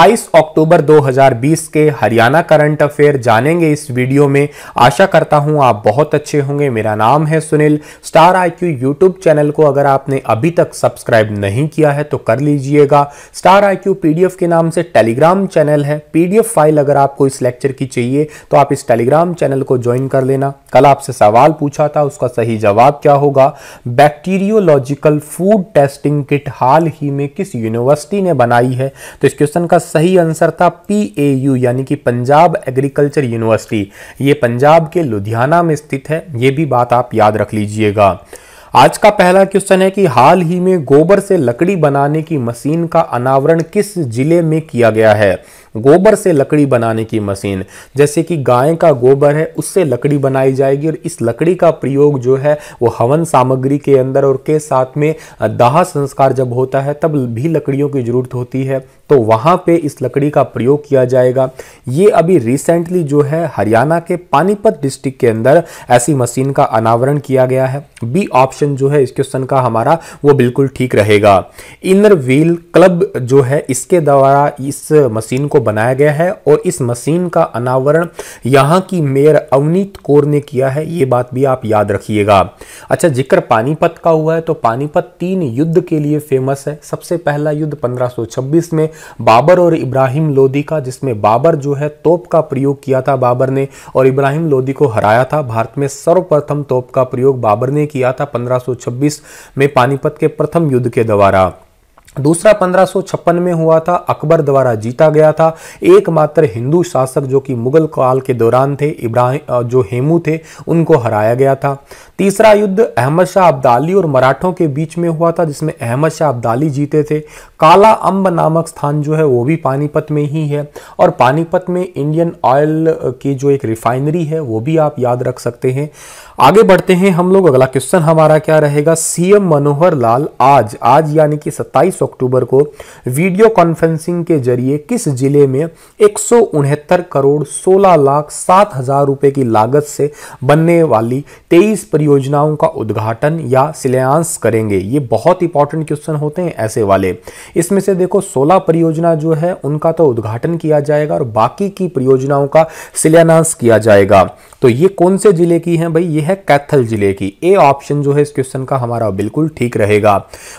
बाईस अक्टूबर 2020 के Haryana current affair जानेंगे इस वीडियो में आशा करता हूं आप बहुत अच्छे होंगे मेरा नाम है Sunil star I Q YouTube channel को अगर आपने अभी तक सब्सक्राइब नहीं किया है तो कर लीजिएगा स्टार आई क्यू पीडीएफ के नाम से टेलीग्राम चैनल है पीडीएफ फाइल अगर आपको इस लेक्चर की चाहिए तो आप इस टेलीग्राम चैनल को ज्वाइन कर लेना कल आपसे सवाल पूछा था उसका सही जवाब क्या होगा बैक्टीरियोलॉजिकल फूड टेस्टिंग किट हाल ही में किस यूनिवर्सिटी ने बनाई है तो इस क्वेश्चन का सही आंसर था पी ए यू यानी कि पंजाब एग्रीकल्चर यूनिवर्सिटी ये पंजाब के लुधियाना में स्थित है ये भी बात आप याद रख लीजिएगा आज का पहला क्वेश्चन है कि हाल ही में गोबर से लकड़ी बनाने की मशीन का अनावरण किस जिले में किया गया है गोबर से लकड़ी बनाने की मशीन जैसे कि गाय का गोबर है उससे लकड़ी बनाई जाएगी और इस लकड़ी का प्रयोग जो है वो हवन सामग्री के अंदर और के साथ में दाह संस्कार जब होता है तब भी लकड़ियों की ज़रूरत होती है तो वहाँ पे इस लकड़ी का प्रयोग किया जाएगा ये अभी रिसेंटली जो है हरियाणा के पानीपत डिस्ट्रिक्ट के अंदर ऐसी मशीन का अनावरण किया गया है बी ऑप्शन जो है इस क्वेश्चन का हमारा वो बिल्कुल ठीक रहेगा इनर व्हील क्लब जो है इसके द्वारा इस मशीन को बनाया गया है और इस मशीन का अनावरण यहाँ की मेयर अवनीत कौर ने किया है ये बात भी आप याद रखिएगा अच्छा जिक्र पानीपत का हुआ है तो पानीपत तीन युद्ध के लिए फेमस है सबसे पहला युद्ध 1526 में बाबर और इब्राहिम लोदी का जिसमें बाबर जो है तोप का प्रयोग किया था बाबर ने और इब्राहिम लोदी को हराया था भारत में सर्वप्रथम तोप का प्रयोग बाबर ने किया था 1526 में पानीपत के प्रथम युद्ध के द्वारा दूसरा पंद्रह में हुआ था अकबर द्वारा जीता गया था एकमात्र हिंदू शासक जो कि मुगल काल के दौरान थे इब्राहिम जो हेमू थे उनको हराया गया था तीसरा युद्ध अहमद शाह अब्दाली और मराठों के बीच में हुआ था जिसमें अहमद शाह अब्दाली जीते थे काला अम्ब नामक स्थान जो है वो भी पानीपत में ही है और पानीपत में इंडियन ऑयल की जो एक रिफाइनरी है वो भी आप याद रख सकते हैं आगे बढ़ते हैं हम लोग अगला क्वेश्चन हमारा क्या रहेगा सीएम मनोहर लाल आज आज यानी कि सत्ताईस अक्टूबर को वीडियो कॉन्फ्रेंसिंग के जरिए किस जिले में एक करोड़ 16 लाख सात हजार रुपए की लागत से बनने वाली 23 परियोजनाओं का उद्घाटन या शिलान्यास करेंगे ये बहुत इंपॉर्टेंट क्वेश्चन होते हैं ऐसे वाले इसमें से देखो सोलह परियोजना जो है उनका तो उद्घाटन किया जाएगा और बाकी की परियोजनाओं का शिलान्यास किया जाएगा तो ये कौन से जिले की है भाई ये है कैथल जिले की ए ऑप्शन जो है इस क्वेश्चन का हमारा बिल्कुल ठीक रहेगा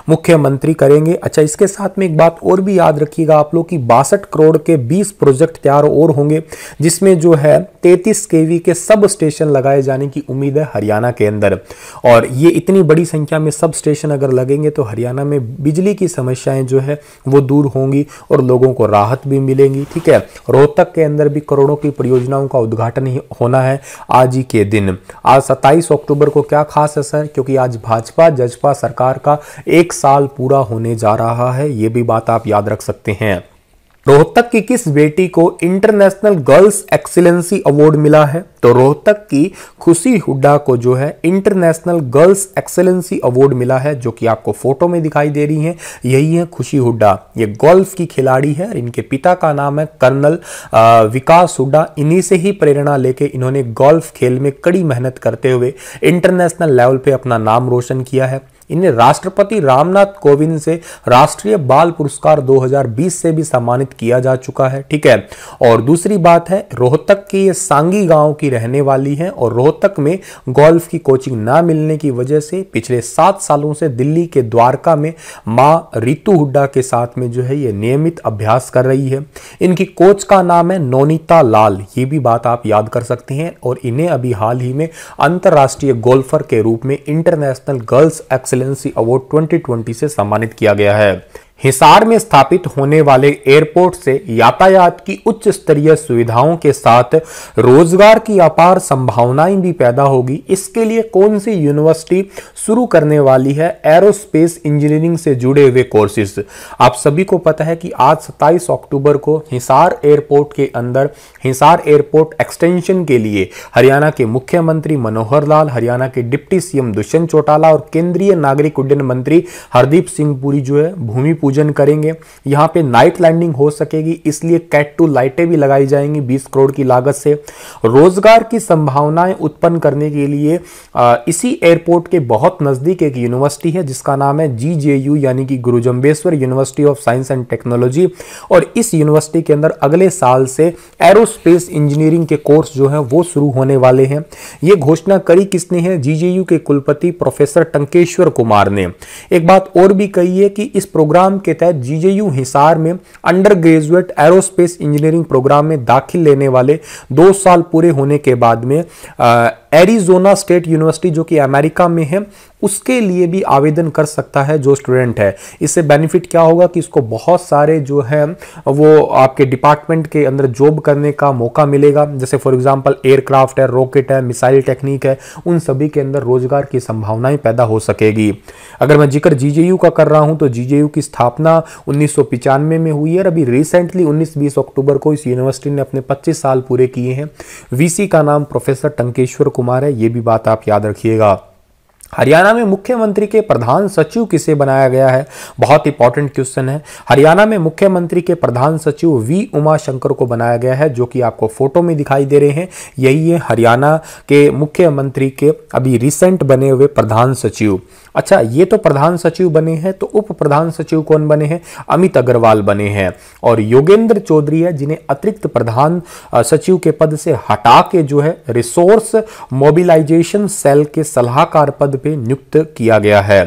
मुख्यमंत्री करेंगे अच्छा इसके साथ में एक बात और भी याद रखिएगा आप लोग कि बासठ करोड़ के 20 प्रोजेक्ट तैयार और होंगे जिसमें जो है 33 केवी के सब स्टेशन लगाए जाने की उम्मीद है हरियाणा के अंदर और ये इतनी बड़ी संख्या में सब स्टेशन अगर लगेंगे तो हरियाणा में बिजली की समस्याएं जो है वो दूर होंगी और लोगों को राहत भी मिलेंगी ठीक है रोहतक के अंदर भी करोड़ों की परियोजनाओं का उद्घाटन होना है आज ही के दिन आज सत्ताईस अक्टूबर को क्या खास असर क्योंकि आज भाजपा जजपा सरकार का एक साल पूरा होने जा रहा रहा है ये भी बात आप याद रख सकते हैं रोहतक की किस बेटी को इंटरनेशनल गर्ल्स एक्सीलेंसी अवार्ड मिला है तो रोहतक की खुशी हुड्डा को जो है इंटरनेशनल गर्ल्स एक्सीलेंसी अवार्ड मिला है जो कि आपको फोटो में दिखाई दे रही है यही है खुशी हुड्डा ये गोल्फ की खिलाड़ी है इनके पिता का नाम है कर्नल विकास हुड्डा इन्हीं से ही प्रेरणा लेके इन्होंने गोल्फ खेल में कड़ी मेहनत करते हुए इंटरनेशनल लेवल पर अपना नाम रोशन किया है इन्हें राष्ट्रपति रामनाथ कोविंद से राष्ट्रीय बाल पुरस्कार 2020 से भी सम्मानित किया जा चुका है ठीक है और दूसरी बात है रोहतक की ये सांगी गांव की रहने वाली है और रोहतक में गोल्फ की कोचिंग ना मिलने की वजह से पिछले सात सालों से दिल्ली के द्वारका में माँ रितु हुड्डा के साथ में जो है ये नियमित अभ्यास कर रही है इनकी कोच का नाम है नोनीता लाल ये भी बात आप याद कर सकते हैं और इन्हें अभी हाल ही में अंतर्राष्ट्रीय गोल्फर के रूप में international girls ex excellency award 2020 से सम्मानित किया गया है हिसार में स्थापित होने वाले एयरपोर्ट से यातायात की उच्च स्तरीय सुविधाओं के साथ रोजगार की अपार संभावनाएं भी पैदा होगी इसके लिए कौन सी यूनिवर्सिटी शुरू करने वाली है एरोस्पेस इंजीनियरिंग से जुड़े हुए कोर्सेज आप सभी को पता है कि आज सत्ताईस अक्टूबर को हिसार एयरपोर्ट के अंदर हिसार एयरपोर्ट एक्सटेंशन के लिए हरियाणा के मुख्यमंत्री मनोहर लाल हरियाणा के डिप्टी सीएम दुष्यंत चौटाला और केंद्रीय नागरिक उड्डयन मंत्री हरदीप सिंह पुरी जो है भूमि पूजन पूजन करेंगे यहाँ पे नाइट लैंडिंग हो सकेगी इसलिए कैट टू लाइटें भी लगाई जाएंगी 20 करोड़ की लागत से रोजगार की संभावनाएं उत्पन्न करने के लिए इसी एयरपोर्ट के बहुत नज़दीक एक यूनिवर्सिटी है जिसका नाम है जी जे यू यानी कि Guru Jambheshwar university of science and technology और इस यूनिवर्सिटी के अंदर अगले साल से एरोस्पेस इंजीनियरिंग के कोर्स जो है वो शुरू होने वाले हैं ये घोषणा करी किसने है जीजेयू के कुलपति प्रोफेसर टंकेश्वर कुमार ने एक बात और भी कही है कि इस प्रोग्राम प्रोग्राम के तहत जीजेयू हिसार में under graduate aerospace engineering programme में दाखिल लेने वाले दो साल पूरे होने के बाद में एरिजोना स्टेट यूनिवर्सिटी जो कि अमेरिका में है उसके लिए भी आवेदन कर सकता है जो स्टूडेंट है इससे बेनिफिट क्या होगा कि इसको बहुत सारे जो है वो आपके डिपार्टमेंट के अंदर जॉब करने का मौका मिलेगा जैसे फॉर एग्जांपल एयरक्राफ्ट है रॉकेट है मिसाइल टेक्निक है उन सभी के अंदर रोजगार की संभावनाएं पैदा हो सकेगी अगर मैं जिक्र जी का कर रहा हूं तो जी की स्थापना स्थापना उन्नीस में हुई है और अभी रिसेंटली उन्नीस बीस अक्टूबर को इस यूनिवर्सिटी ने अपने पच्चीस साल पूरे किए हैं वीसी का नाम प्रोफेसर टंकेश्वर कुमार है ये भी बात आप याद रखिएगा हरियाणा में मुख्यमंत्री के प्रधान सचिव किसे बनाया गया है बहुत इंपॉर्टेंट क्वेश्चन है हरियाणा में मुख्यमंत्री के प्रधान सचिव वी उमा शंकर को बनाया गया है जो कि आपको फोटो में दिखाई दे रहे हैं यही है हरियाणा के मुख्यमंत्री के अभी रिसेंट बने हुए प्रधान सचिव अच्छा ये तो प्रधान सचिव बने हैं तो उप प्रधान सचिव कौन बने हैं अमित अग्रवाल बने हैं और योगेंद्र चौधरी है जिन्हें अतिरिक्त प्रधान सचिव के पद से हटा के जो है रिसोर्स मोबिलाइजेशन सेल के सलाहकार पद पद पे नियुक्त किया गया है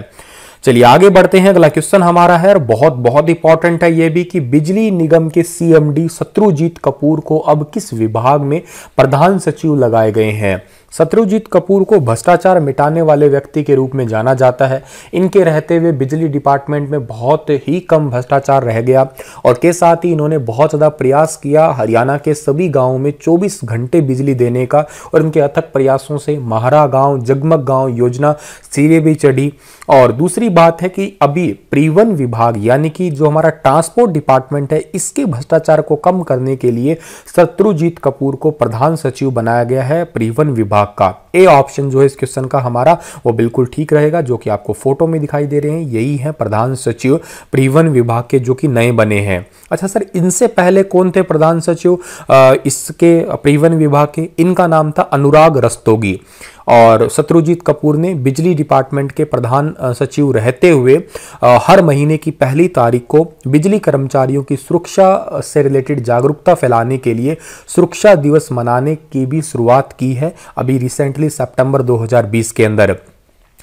चलिए आगे बढ़ते हैं अगला क्वेश्चन हमारा है और बहुत बहुत इंपॉर्टेंट है यह भी कि बिजली निगम के सीएमडी शत्रुजीत कपूर को अब किस विभाग में प्रधान सचिव लगाए गए हैं शत्रुजीत कपूर को भ्रष्टाचार मिटाने वाले व्यक्ति के रूप में जाना जाता है इनके रहते हुए बिजली डिपार्टमेंट में बहुत ही कम भ्रष्टाचार रह गया और के साथ ही इन्होंने बहुत ज़्यादा प्रयास किया हरियाणा के सभी गाँव में चौबीस घंटे बिजली देने का और इनके अथक प्रयासों से महारा गाँव जगमग गाँव योजना सिरे भी चढ़ी और दूसरी बात है कि अभी परिवहन विभाग यानी कि जो हमारा ट्रांसपोर्ट डिपार्टमेंट है इसके भ्रष्टाचार को कम करने के लिए शत्रुजीत कपूर को प्रधान सचिव बनाया गया है परिवहन विभाग भाग का ए ऑप्शन जो है इस क्वेश्चन का हमारा वो बिल्कुल ठीक रहेगा जो कि आपको फोटो में दिखाई दे रहे हैं यही है प्रधान सचिव परिवहन विभाग के जो कि नए बने हैं अच्छा सर इनसे पहले कौन थे प्रधान सचिव इसके परिवहन विभाग के इनका नाम था अनुराग रस्तोगी और शत्रुजीत कपूर ने बिजली डिपार्टमेंट के प्रधान सचिव रहते हुए हर महीने की पहली तारीख को बिजली कर्मचारियों की सुरक्षा से रिलेटेड जागरूकता फैलाने के लिए सुरक्षा दिवस मनाने की भी शुरुआत की है अब अभी रिसेंटली सितंबर 2020 के अंदर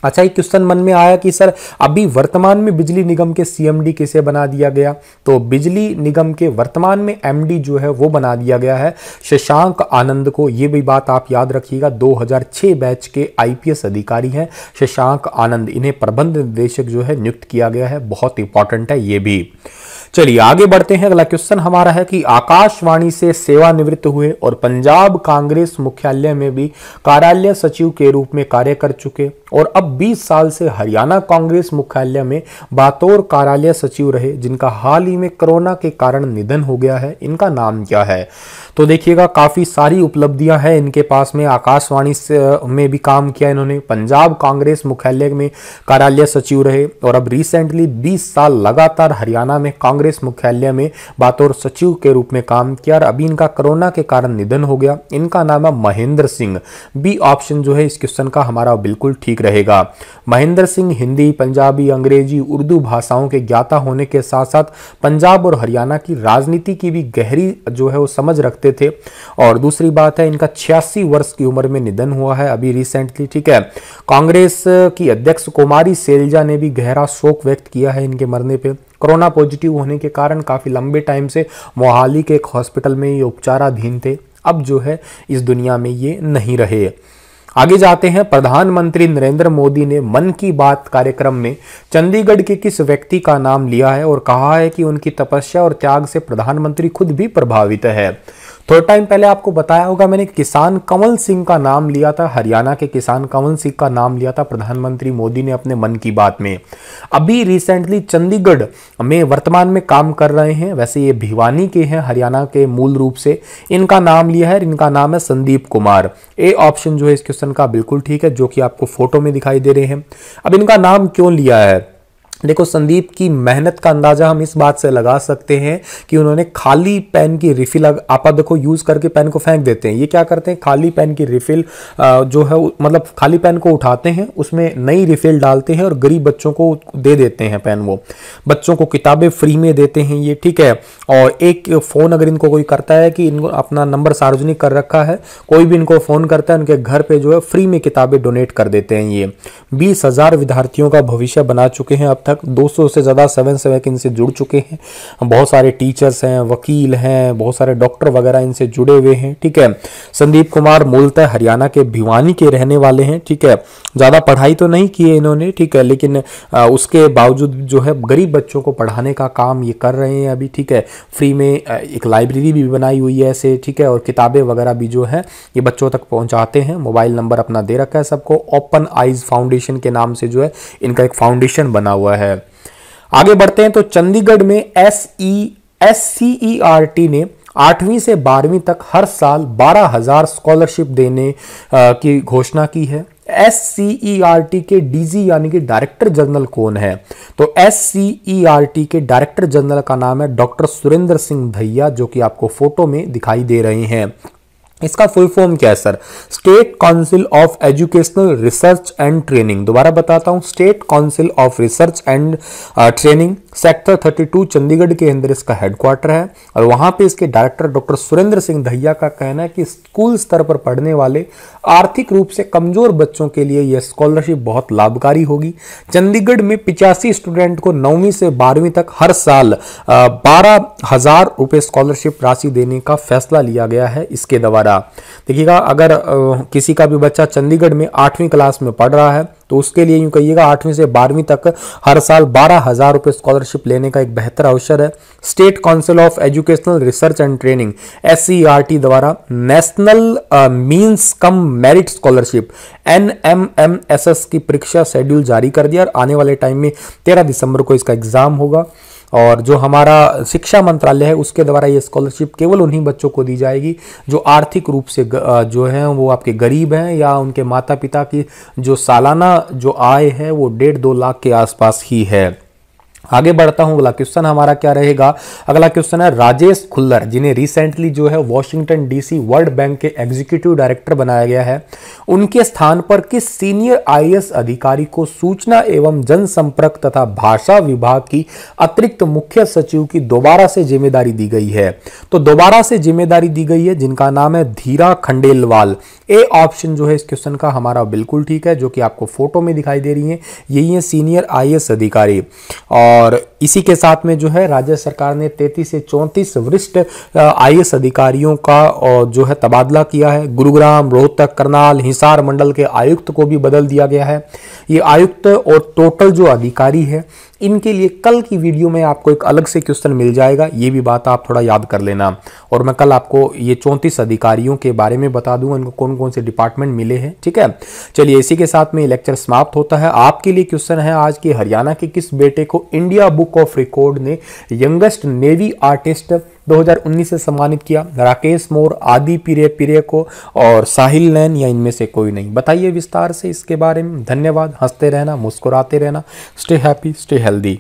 अच्छा एक क्वेश्चन मन में आया कि सर अभी वर्तमान में बिजली निगम के सीएमडी किसे बना दिया गया तो बिजली निगम के वर्तमान में एमडी जो है वो बना दिया गया है शशांक आनंद को ये भी बात आप याद रखिएगा 2006 बैच के आईपीएस अधिकारी हैं शशांक आनंद इन्हें प्रबंध निदेशक जो है नियुक्त किया गया है बहुत इंपॉर्टेंट है ये भी चलिए आगे बढ़ते हैं अगला क्वेश्चन हमारा है कि आकाशवाणी से सेवानिवृत्त हुए और पंजाब कांग्रेस मुख्यालय में भी कार्यालय सचिव के रूप में कार्य कर चुके और अब 20 साल से हरियाणा कांग्रेस मुख्यालय में बातौर कार्यालय सचिव रहे जिनका हाल ही में कोरोना के कारण निधन हो गया है इनका नाम क्या है तो देखिएगा काफ़ी सारी उपलब्धियां हैं इनके पास में आकाशवाणी में भी काम किया इन्होंने पंजाब कांग्रेस मुख्यालय में कार्यालय सचिव रहे और अब रिसेंटली बीस साल लगातार हरियाणा में कांग्रेस कांग्रेस मुख्यालय में बातौर सचिव के रूप में काम किया और अभी इनका कोरोना के कारण निधन हो गया इनका नाम है महेंद्र सिंह बी ऑप्शन जो है इस क्वेश्चन का हमारा बिल्कुल ठीक रहेगा महेंद्र सिंह हिंदी पंजाबी अंग्रेजी उर्दू भाषाओं के ज्ञाता होने के साथ साथ पंजाब और हरियाणा की राजनीति की भी गहरी जो है वो समझ रखते थे और दूसरी बात है इनका छियासी वर्ष की उम्र में निधन हुआ है अभी रिसेंटली ठीक है कांग्रेस की अध्यक्ष कुमारी सेलजा ने भी गहरा शोक व्यक्त किया है इनके मरने पर कोरोना पॉजिटिव होने के कारण काफ़ी लंबे टाइम से मोहाली के एक हॉस्पिटल में ये उपचाराधीन थे अब जो है इस दुनिया में ये नहीं रहे आगे जाते हैं प्रधानमंत्री नरेंद्र मोदी ने मन की बात कार्यक्रम में चंडीगढ़ के किस व्यक्ति का नाम लिया है और कहा है कि उनकी तपस्या और त्याग से प्रधानमंत्री खुद भी प्रभावित है थोड़ा टाइम पहले आपको बताया होगा मैंने किसान कंवल सिंह का नाम लिया था हरियाणा के किसान कंवल सिंह का नाम लिया था प्रधानमंत्री मोदी ने अपने मन की बात में अभी रिसेंटली चंडीगढ़ में वर्तमान में काम कर रहे हैं वैसे ये भिवानी के हैं हरियाणा के मूल रूप से इनका नाम लिया है इनका नाम है संदीप कुमार ए ऑप्शन जो है इस क्वेश्चन का बिल्कुल ठीक है जो कि आपको फोटो में दिखाई दे रहे हैं अब इनका नाम क्यों लिया है देखो संदीप की मेहनत का अंदाजा हम इस बात से लगा सकते हैं कि उन्होंने खाली पेन की रिफिल आप देखो यूज़ करके पेन को फेंक देते हैं ये क्या करते हैं खाली पेन की रिफिल जो है मतलब खाली पेन को उठाते हैं उसमें नई रिफिल डालते हैं और गरीब बच्चों को दे देते हैं पेन वो बच्चों को किताबें फ्री में देते हैं ये ठीक है और एक फ़ोन अगर इनको कोई करता है कि इनको अपना नंबर सार्वजनिक कर रखा है कोई भी इनको फ़ोन करता है उनके घर पर जो है फ्री में किताबें डोनेट कर देते हैं ये बीस विद्यार्थियों का भविष्य बना चुके हैं अब तक तक 200 से ज़्यादा सेवन सेवक इनसे जुड़ चुके हैं बहुत सारे टीचर्स हैं वकील हैं बहुत सारे डॉक्टर वगैरह इनसे जुड़े हुए हैं ठीक है संदीप कुमार मूलतः हरियाणा के भिवानी के रहने वाले हैं ठीक है ज़्यादा पढ़ाई तो नहीं की है इन्होंने ठीक है लेकिन उसके बावजूद जो है गरीब बच्चों को पढ़ाने का काम ये कर रहे हैं अभी ठीक है फ्री में एक लाइब्रेरी भी बनाई हुई है ऐसे ठीक है और किताबें वगैरह भी जो है ये बच्चों तक पहुंचाते हैं मोबाइल नंबर अपना दे रखा है सबको ओपन आइज फाउंडेशन के नाम से जो है इनका एक फाउंडेशन बना हुआ है है आगे बढ़ते हैं तो चंडीगढ़ में S E S C E R T ने आठवीं से बारहवीं तक हर साल बारह हजार स्कॉलरशिप देने की घोषणा की है S C E R T के डीजी यानी कि डायरेक्टर जनरल कौन है तो S C E R T के डायरेक्टर जनरल का नाम है डॉक्टर सुरेंद्र सिंह भैया जो कि आपको फोटो में दिखाई दे रहे हैं इसका फुल फॉर्म क्या है sir state council of educational research and training दोबारा बताता हूँ state council of research and training sector 32 Chandigarh के अंदर इसका हेडक्वार्टर है और वहां पे इसके डायरेक्टर डॉक्टर सुरेंद्र सिंह दहिया का कहना है कि स्कूल स्तर पर पढ़ने वाले आर्थिक रूप से कमजोर बच्चों के लिए यह स्कॉलरशिप बहुत लाभकारी होगी चंडीगढ़ में पिचासी स्टूडेंट को नौवीं से बारहवीं तक हर साल बारह हजार रुपये स्कॉलरशिप राशि देने का फैसला लिया गया है इसके द्वारा देखिएगा अगर किसी का भी बच्चा चंडीगढ़ में आठवीं क्लास में पढ़ रहा है तो उसके लिए यूँ कहिएगा आठवीं से बारहवीं तक हर साल बारह हज़ार रुपये स्कॉलरशिप लेने का एक बेहतर अवसर है state council of educational research and training S द्वारा national means cum merit scholarship N की परीक्षा शेड्यूल जारी कर दिया और आने वाले टाइम में तेरह दिसंबर को इसका एग्जाम होगा और जो हमारा शिक्षा मंत्रालय है उसके द्वारा ये स्कॉलरशिप केवल उन्हीं बच्चों को दी जाएगी जो आर्थिक रूप से जो हैं वो आपके गरीब हैं या उनके माता पिता की जो सालाना जो आय है वो डेढ़ दो लाख के आसपास ही है आगे बढ़ता हूं अगला क्वेश्चन हमारा क्या रहेगा अगला क्वेश्चन है राजेश खुल्लर जिन्हें रिसेंटली जो है वॉशिंगटन डीसी वर्ल्ड बैंक के एग्जीक्यूटिव डायरेक्टर बनाया गया है उनके स्थान पर किस सीनियर आईएएस अधिकारी को सूचना एवं जनसंपर्क तथा भाषा विभाग की अतिरिक्त मुख्य सचिव की दोबारा से जिम्मेदारी दी गई है तो दोबारा से जिम्मेदारी दी गई है जिनका नाम है धीरा खंडेलवाल ए ऑप्शन जो है इस क्वेश्चन का हमारा बिल्कुल ठीक है जो कि आपको फोटो में दिखाई दे रही है यही है सीनियर आई अधिकारी और और इसी के साथ में जो है राज्य सरकार ने तैतीस से चौंतीस वरिष्ठ आई अधिकारियों का जो है तबादला किया है गुरुग्राम रोहतक करनाल हिसार मंडल के आयुक्त को भी बदल दिया गया है ये आयुक्त और टोटल जो अधिकारी है इनके लिए कल की वीडियो में आपको एक अलग से क्वेश्चन मिल जाएगा ये भी बात आप थोड़ा याद कर लेना और मैं कल आपको ये चौंतीस अधिकारियों के बारे में बता दूंगा इनको कौन कौन से डिपार्टमेंट मिले हैं ठीक है चलिए इसी के साथ में लेक्चर समाप्त होता है आपके लिए क्वेश्चन है आज की हरियाणा के किस बेटे को India book book of record ने यंगेस्ट नेवी आर्टिस्ट 2019 से सम्मानित किया राकेश मोर आदि पीरे पीरे को और साहिल नैन या इनमें से कोई नहीं बताइए विस्तार से इसके बारे में धन्यवाद हंसते रहना मुस्कुराते रहना स्टे हैप्पी स्टे हेल्दी